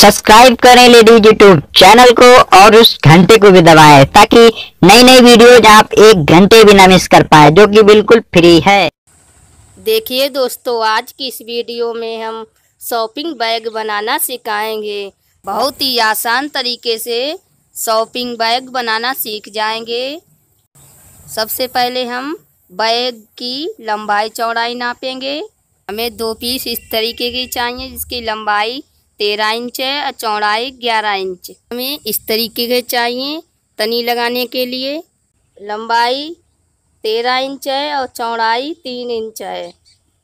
subscribe करें ladies YouTube channel को और उस घंटे को भी दबाएं ताकि नई नई वीडियो आप एक घंटे भी ना मिस कर पाए जो कि बिल्कुल फ्री है देखिए दोस्तों आज की इस वीडियो में हम शॉपिंग बैग बनाना सिखाएंगे बहुत ही आसान तरीके से शॉपिंग बैग बनाना सीख जाएंगे सबसे पहले हम बैग की लंबाई चौड़ाई नापेंगे हमें दो पीस इस तरीके की चाहिए जिसकी लंबाई तेरह इंच है और चौड़ाई ग्यारह इंच हमें इस तरीके के चाहिए तनी लगाने के लिए लंबाई तेरह इंच है और चौड़ाई तीन इंच है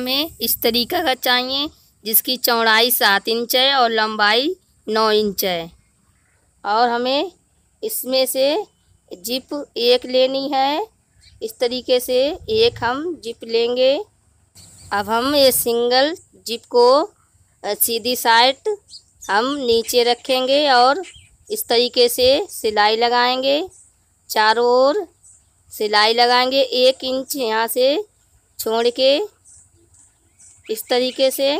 हमें इस तरीका का चाहिए जिसकी चौड़ाई सात इंच है और लंबाई नौ इंच है और हमें इसमें से जिप एक लेनी है इस तरीके से एक हम जिप लेंगे अब हम ये सिंगल जिप को सीधी साइड हम नीचे रखेंगे और इस तरीके से सिलाई लगाएंगे चारों ओर सिलाई लगाएंगे एक इंच यहाँ से छोड़ के इस तरीके से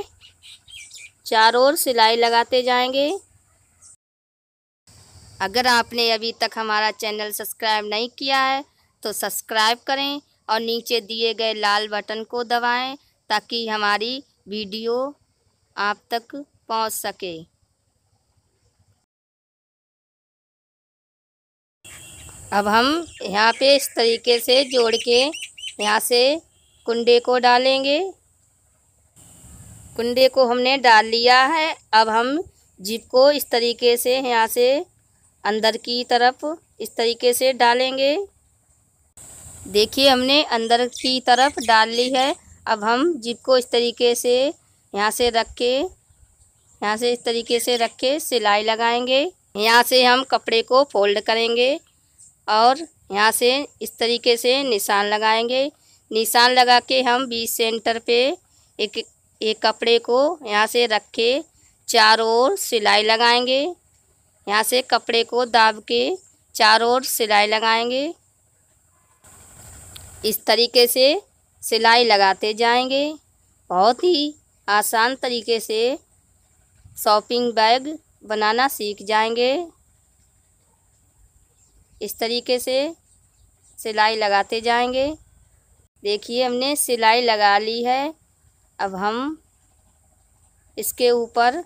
चारों ओर सिलाई लगाते जाएंगे अगर आपने अभी तक हमारा चैनल सब्सक्राइब नहीं किया है तो सब्सक्राइब करें और नीचे दिए गए लाल बटन को दबाएं ताकि हमारी वीडियो आप तक पहुंच सके अब हम यहाँ पे इस तरीके से जोड़ के यहाँ से कुंडे को डालेंगे कुंडे को हमने डाल लिया है अब हम जीप को इस तरीके से यहाँ से अंदर की तरफ इस तरीके से डालेंगे देखिए हमने अंदर की तरफ डाल ली है अब हम जीप को इस तरीके से यहाँ से रख के यहाँ से इस तरीके से रख के सिलाई लगाएंगे यहाँ से हम कपड़े को फोल्ड करेंगे और यहाँ से इस तरीके से निशान लगाएंगे निशान लगा के हम बीच सेंटर पे एक एक कपड़े को यहाँ से रख के चारों ओर सिलाई लगाएंगे यहाँ से कपड़े को दाब के चारों ओर सिलाई लगाएंगे इस तरीके से सिलाई लगाते जाएंगे बहुत ही आसान तरीके से शॉपिंग बैग बनाना सीख जाएंगे इस तरीके से सिलाई लगाते जाएंगे देखिए हमने सिलाई लगा ली है अब हम इसके ऊपर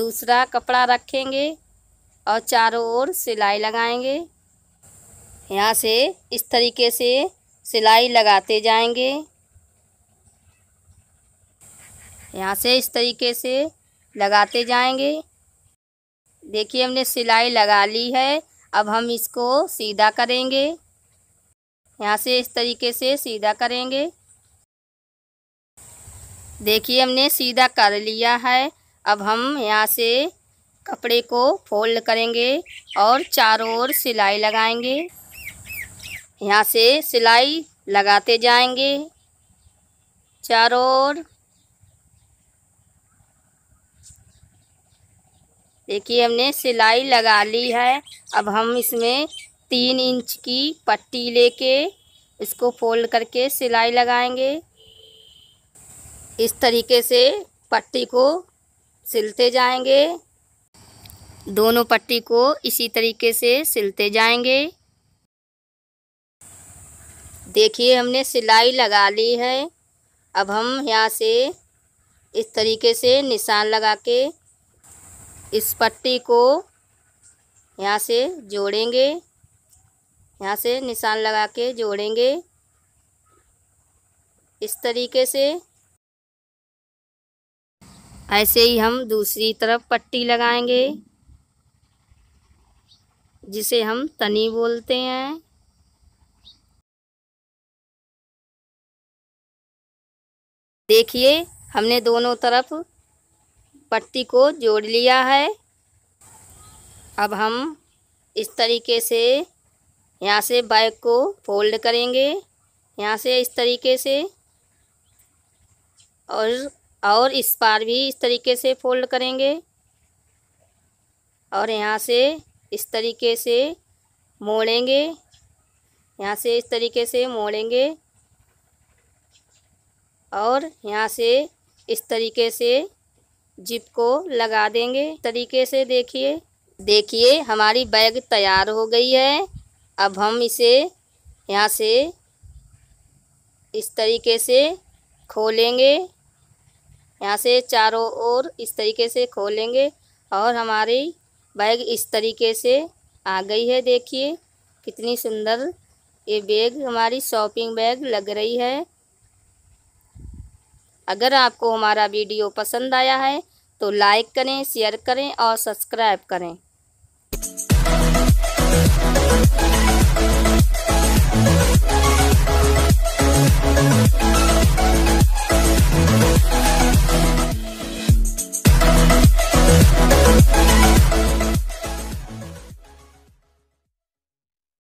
दूसरा कपड़ा रखेंगे और चारों ओर सिलाई लगाएंगे यहाँ से इस तरीके से सिलाई लगाते जाएंगे यहाँ से इस तरीके से लगाते जाएंगे देखिए हमने सिलाई लगा ली है अब हम इसको सीधा करेंगे यहाँ से इस तरीके से सीधा करेंगे देखिए हमने सीधा कर लिया है अब हम यहाँ से कपड़े को फोल्ड करेंगे और चारों ओर सिलाई लगाएंगे यहाँ से सिलाई लगाते जाएंगे चारों ओर देखिए हमने सिलाई लगा ली है अब हम इसमें तीन इंच की पट्टी लेके इसको फोल्ड करके सिलाई लगाएंगे इस तरीके से पट्टी को सिलते जाएंगे दोनों पट्टी को इसी तरीके से सिलते जाएंगे देखिए हमने सिलाई लगा ली है अब हम यहाँ से इस तरीके से निशान लगा के इस पट्टी को यहाँ से जोड़ेंगे यहाँ से निशान लगा के जोड़ेंगे इस तरीके से ऐसे ही हम दूसरी तरफ पट्टी लगाएंगे जिसे हम तनी बोलते हैं देखिए हमने दोनों तरफ पट्टी को जोड़ लिया है अब हम इस तरीके से यहाँ से बैग को फोल्ड करेंगे यहाँ से इस तरीके से और और इस पार भी इस तरीके से फोल्ड करेंगे और यहाँ से इस तरीके से मोड़ेंगे यहाँ से इस तरीके से मोड़ेंगे और यहाँ से इस तरीके से जिप को लगा देंगे तरीके से देखिए देखिए हमारी बैग तैयार हो गई है अब हम इसे यहाँ से इस तरीके से खोलेंगे यहाँ से चारों ओर इस तरीके से खोलेंगे और हमारी बैग इस तरीके से आ गई है देखिए कितनी सुंदर ये बैग हमारी शॉपिंग बैग लग रही है अगर आपको हमारा वीडियो पसंद आया है तो लाइक करें शेयर करें और सब्सक्राइब करें